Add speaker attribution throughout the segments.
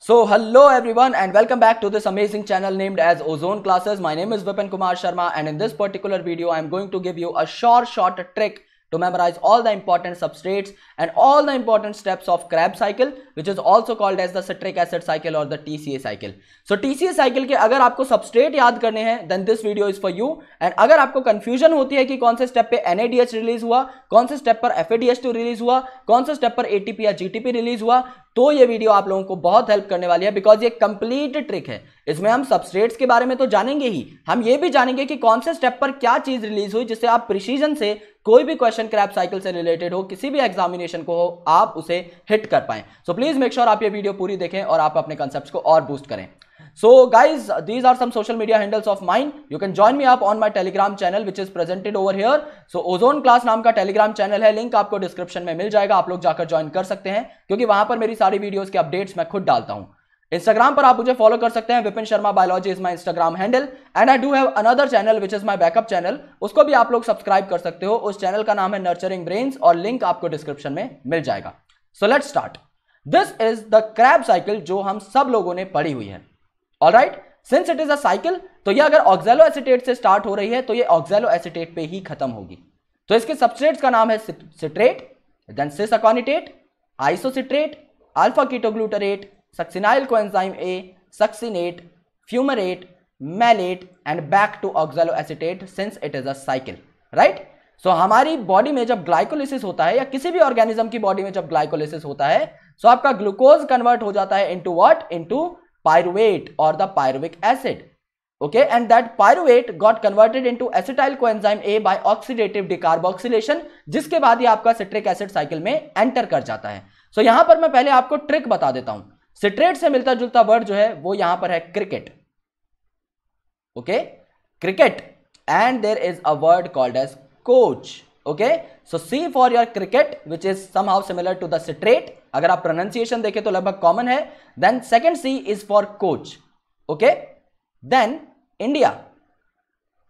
Speaker 1: So hello every and welcome back to this amazing channel named as Ozone classes my name is Vipin Kumar Sharma and in this particular video I am going to give you a short short trick to memorise all the important substates and all the important steps of crab cycle which is also called as the citric acid cycle और the T cycle so T C A cycle के अगर आपको substrate याद करने हैं then this video is for you and अगर आपको confusion होती है कि कौन से स्टेप पर एन ए रिलीज हुआ कौन से स्टेप पर एफ ए रिलीज हुआ कौन से स्टेप पर ए टी या जी टी रिलीज हुआ तो ये वीडियो आप लोगों को बहुत हेल्प करने वाली है बिकॉज ये कंप्लीट ट्रिक है इसमें हम सबस्ट्रेट्स के बारे में तो जानेंगे ही हम ये भी जानेंगे कि कौन से स्टेप पर क्या चीज रिलीज हुई जिससे आप प्रिसीजन से कोई भी क्वेश्चन क्रैप साइकिल से रिलेटेड हो किसी भी एग्जामिनेशन को हो आप उसे हिट कर पाए सो प्लीज मेक श्योर आप ये वीडियो पूरी देखें और आप अपने कंसेप्ट को और बूस्ट करें So guys, these are some social media handles of mine. You can join me up on my Telegram channel which is presented over here. So Ozone Class नाम का Telegram channel है link आपको description में मिल जाएगा आप लोग जाकर ज्वाइन कर सकते हैं क्योंकि वहां पर मेरी सारी वीडियोस के अपडेट्स मैं खुद डालता हूं इंस्टाग्राम पर आप मुझे फॉलो कर सकते हैं Vipin Sharma biology is my Instagram handle and I do have another channel which is my backup channel उसको भी आप लोग सब्सक्राइब कर सकते हो उस चैनल का नाम है नर्चरिंग ब्रेन्स और लिंक आपको डिस्क्रिप्शन में मिल जाएगा so let start this is the crab cycle जो हम सब लोगों ने पढ़ी हुई है all right since it is a cycle तो ये अगर ऑक्जेलो एसिटेट से स्टार्ट हो रही है तो ये ऑक्जेलो एसिटेट पे ही खत्म होगी तो इसके सबस्ट्रेट्स का नाम है citrate then cis aconitate isocitrate alpha ketoglutarate succinyl coenzyme A succinate fumarate malate and back to oxaloacetate since it is a cycle right so हमारी बॉडी में जब ग्लाइकोलिसिस होता है या किसी भी ऑर्गेनिज्म की बॉडी में जब ग्लाइकोलिसिस होता है सो so आपका ग्लूकोज कन्वर्ट हो जाता है into what into pyruvate or the pyruvic acid. Okay, and that pyruvate got converted into acetyl coenzyme A by oxidative decarboxylation, jiske baad hi aapka citric acid cycle mein enter kar jata hai so, yahan par main pehle aapko trick bata deta hu citrate se milta julta word jo hai wo yahan par hai cricket okay cricket and there is a word called as coach okay so C for your cricket which is somehow similar to the citrate अगर आप pronunciation देखें तो लगभग common है then second C is for coach okay then India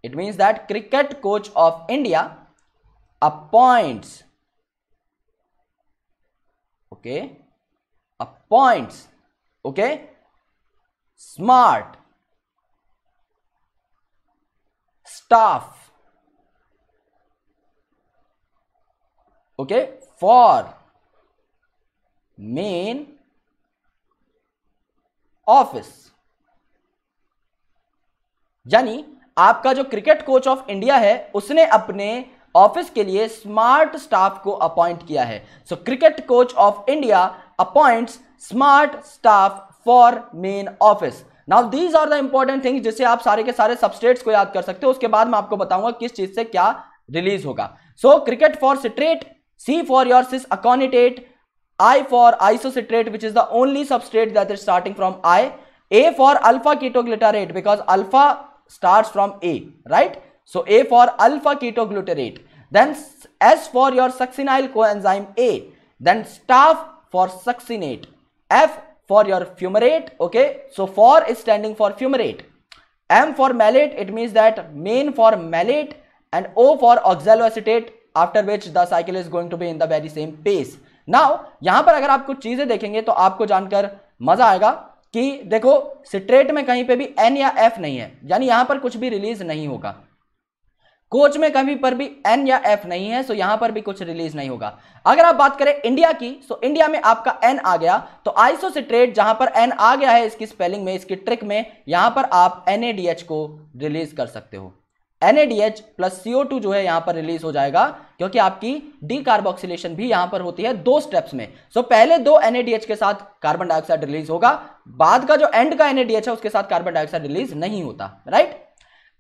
Speaker 1: it means that cricket coach of India appoints okay appoints okay smart staff okay for main office यानी आपका जो cricket coach of India है उसने अपने office के लिए smart staff को appoint किया है so cricket coach of India appoint smart staff for main office now these are the important things जिससे आप सारे के सारे सबस्टेट्स को याद कर सकते हो उसके बाद मैं आपको बताऊंगा किस चीज से क्या रिलीज होगा so cricket for straight C for your cis aconitate, I for isocitrate which is the only substrate that is starting from I, A for alpha ketoglutarate because alpha starts from A, right? So A for alpha ketoglutarate, then S for your succinyl coenzyme A, then staff for succinate, F for your fumarate, okay? So for is standing for fumarate, M for malate, it means that main for malate and O for oxaloacetate after which the cycle is going to be in the very same pace now यहां पर अगर आप कुछ चीजें देखेंगे तो आपको जानकर मजा आएगा कि देखो सिट्रेट में कहीं पे भी एन या एफ नहीं है यानी यहां पर कुछ भी रिलीज नहीं होगा कोच में कहीं पर भी एन या एफ नहीं है सो यहां पर भी कुछ रिलीज नहीं होगा अगर आप बात करें इंडिया की सो इंडिया में आपका एन आ गया तो सिट्रेट जहां पर एन आ गया है इसकी स्पेलिंग में इसकी ट्रिक में यहां पर आप एन को रिलीज कर सकते हो NADH प्लस CO2 जो है यहां पर रिलीज हो जाएगा क्योंकि आपकी डीकार्बोक्सिलेशन भी यहां पर होती है दो स्टेप्स में सो so, पहले दो NADH के साथ कार्बन डाइऑक्साइड रिलीज होगा बाद का जो एंड का NADH है उसके साथ कार्बन डाइऑक्साइड रिलीज नहीं होता राइट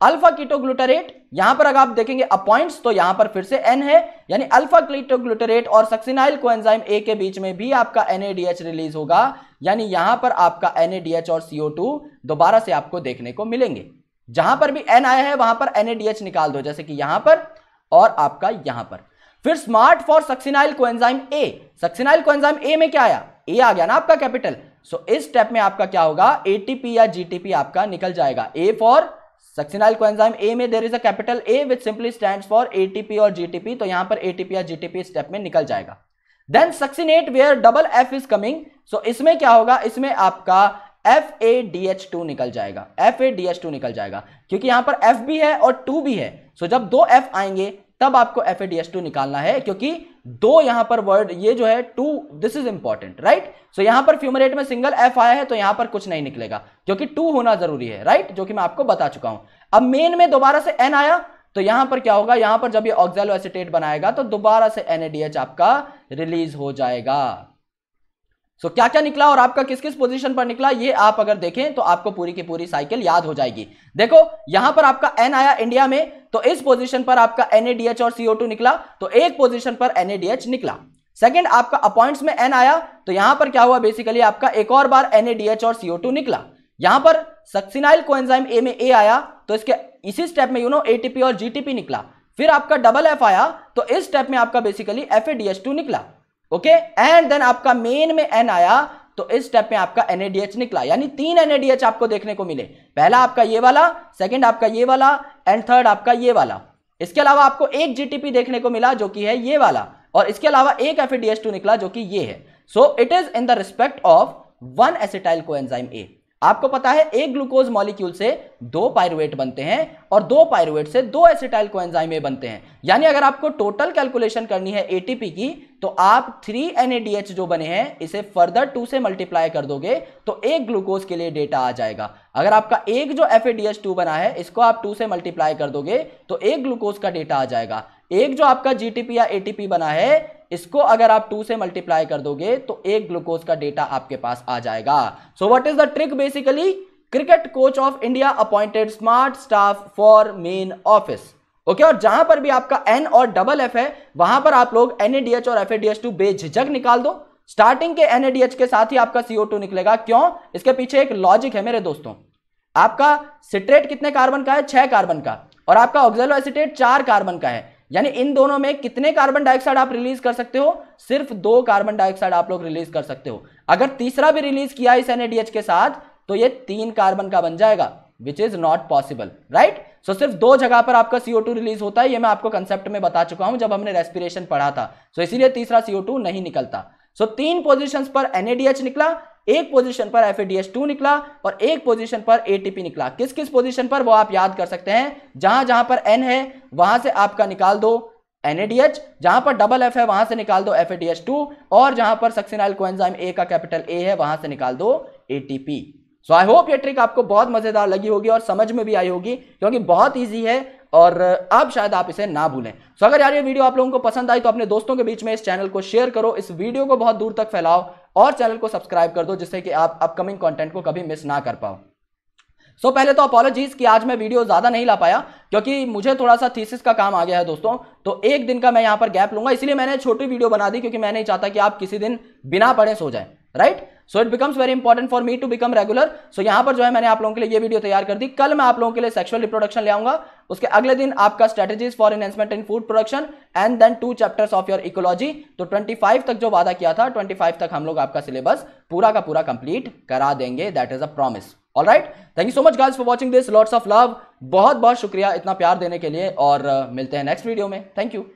Speaker 1: अल्फा कीटोग्लूटरेट यहां पर अगर आप देखेंगे अपॉइंट्स तो यहां पर फिर से एन है यानी अल्फा कीटोग्लूटरेट और सक्सिनाइल कोएंजाइम ए के बीच में भी आपका एनएडीएच रिलीज होगा यानी यहां पर आपका एनएडीएच और सीओ दोबारा से आपको देखने को मिलेंगे जहां पर भी एन आया है वहां पर एनएडीएच निकाल दो जैसे कि यहां पर और आपका यहां पर फिर smart for succinyl coenzyme A succinyl coenzyme A में क्या आया ए आ गया ना आपका कैपिटल सो so, इस स्टेप में आपका क्या होगा एटीपी या जीटीपी आपका निकल जाएगा A for succinyl coenzyme A में there is a capital A which simply stand for ATP और जीटीपी तो यहां पर एटीपी या जीटीपी स्टेप में निकल जाएगा then succinate where double F is coming so इसमें क्या होगा इसमें आपका F A D H two निकल जाएगा F A D H two निकल जाएगा क्योंकि यहां पर एफ भी है और टू भी है सो जब दो एफ आएंगे तब आपको F A D H two निकालना है क्योंकि दो यहां पर वर्ड ये जो है to this is important right so यहां पर फ्यूमरेट में सिंगल एफ आया है तो यहां पर कुछ नहीं निकलेगा क्योंकि टू होना जरूरी है राइट right? जो कि मैं आपको बता चुका हूं अब मेन में दोबारा से एन आया तो यहां पर क्या होगा यहां पर जब ये ऑक्जेलो एसिटेट बनाएगा तो दोबारा से एनएडीएच आपका रिलीज हो जाएगा सो क्या क्या निकला और आपका किस किस पोजीशन पर निकला ये आप अगर देखें तो आपको पूरी की पूरी साइकिल याद हो जाएगी देखो यहां पर आपका एन आया इंडिया में तो इस पोजीशन पर आपका एनएडीएच और सीओ निकला तो एक पोजिशन पर एनएडीएच निकला सेकेंड आपका अपॉइंट्स में एन आया तो यहां पर क्या हुआ बेसिकली आपका एक और बार एनएडीएच और सीओ निकला यहां पर सक्सिनाइल को ए में ए आया तो इसके इसी स्टेप में यू नो एटीपी और जीटीपी निकला फिर आपका डबल एफ आया तो इस स्टेप में आपका बेसिकली एफ टू निकला ओके एंड देन आपका मेन में एन आया तो इस स्टेप में आपका एनएडीएच निकला यानी तीन एनएडीएच आपको देखने को मिले पहला आपका ये वाला सेकेंड आपका ये वाला एंड थर्ड आपका ये वाला इसके अलावा आपको एक जीटीपी देखने को मिला जो कि है ये वाला और इसके अलावा एक एफ निकला जो कि ये है so it is in the respect of one acetyl coenzyme A आपको पता है एक ग्लूकोज मॉलिक्यूल से दो पायरुवेट बनते हैं और दो पायरुवेट से दो एसिटाइल कोएंजाइमे बनते हैं यानी अगर आपको टोटल कैलकुलेशन करनी है एटीपी की तो आप थ्री एनएडीएच जो बने हैं इसे फर्दर टू से मल्टीप्लाई कर दोगे तो एक ग्लूकोज के लिए डेटा आ जाएगा अगर आपका एक जो एफ बना है इसको आप टू से मल्टीप्लाई कर दोगे तो एक ग्लूकोज का डेटा आ जाएगा एक जो आपका जीटीपी या एटीपी बना है इसको अगर आप टू से मल्टीप्लाई कर दोगे तो एक ग्लूकोज का डेटा आपके पास आ जाएगा so what is the trick basically cricket coach of India appointed smart staff for main office okay और जहां पर भी आपका एन और डबल एफ है वहां पर आप लोग एनएडीएच और एफ एडीएच टू बेझिझक निकाल दो स्टार्टिंग के एनएडीएच के साथ ही आपका सीओ टू निकलेगा क्यों इसके पीछे एक लॉजिक है मेरे दोस्तों आपका सिट्रेट कितने कार्बन का है छह कार्बन का और आपका ऑक्जेलो एसिटेट चार कार्बन का है यानी इन दोनों में कितने कार्बन डाइऑक्साइड आप रिलीज कर सकते हो सिर्फ दो कार्बन डाइऑक्साइड आप लोग रिलीज कर सकते हो अगर तीसरा भी रिलीज किया इस एनएडीएच के साथ तो ये तीन कार्बन का बन जाएगा which is not possible right so सिर्फ दो जगह पर आपका सीओ टू रिलीज होता है ये मैं आपको कंसेप्ट में बता चुका हूं जब हमने रेस्पिरेशन पढ़ा था सो so, इसीलिए तीसरा सीओ टू नहीं निकलता सो तीन पोजिशन पर एनएडीएच निकला एक पोजीशन पर एफ टू निकला और एक पोजीशन पर एटीपी निकला किस किस पोजीशन पर वो आप याद कर सकते हैं जहां जहां पर एन है वहां से आपका निकाल दो एनएडीएच जहां पर डबल एफ है वहां से निकाल दो एफ टू और जहां पर सक्सेनाइल कोएंजाइम ए का कैपिटल ए है वहां से निकाल दो एटीपी सो आई होप ये ट्रिक आपको बहुत मजेदार लगी होगी और समझ में भी आई होगी क्योंकि बहुत ईजी है और अब शायद आप इसे ना भूलें सो अगर यार ये वीडियो आप लोगों को पसंद आई तो अपने दोस्तों के बीच में इस चैनल को शेयर करो इस वीडियो को बहुत दूर तक फैलाओ और चैनल को सब्सक्राइब कर दो जिससे कि आप अपकमिंग कंटेंट को कभी मिस ना कर पाओ सो so, पहले तो अपॉलोजीज कि आज मैं वीडियो ज़्यादा नहीं ला पाया क्योंकि मुझे थोड़ा सा थीसिस का काम आ गया है दोस्तों तो एक दिन का मैं यहाँ पर गैप लूंगा इसलिए मैंने छोटी वीडियो बना दी क्योंकि मैं नहीं चाहता कि आप किसी दिन बिना पढ़े सो जाए right so it becomes very important for me to become regular so यहाँ पर जो है मैंने आप लोगों के लिए ये वीडियो तैयार कर दी कल मैं आप लोगों के लिए सेक्सुअल रिप्रोडक्शन ले आऊंगा उसके अगले दिन आपका strategies for enhancement in food production and then two chapters of your ecology तो 25 तक जो वादा किया था 25 तक हम लोग आपका सिलेबस पूरा का पूरा कंप्लीट करा देंगे that is a promise all right thank you so much girls for watching this lords of love बहुत बहुत शुक्रिया इतना प्यार देने के लिए और मिलते हैं नेक्स्ट वीडियो में थैंक यू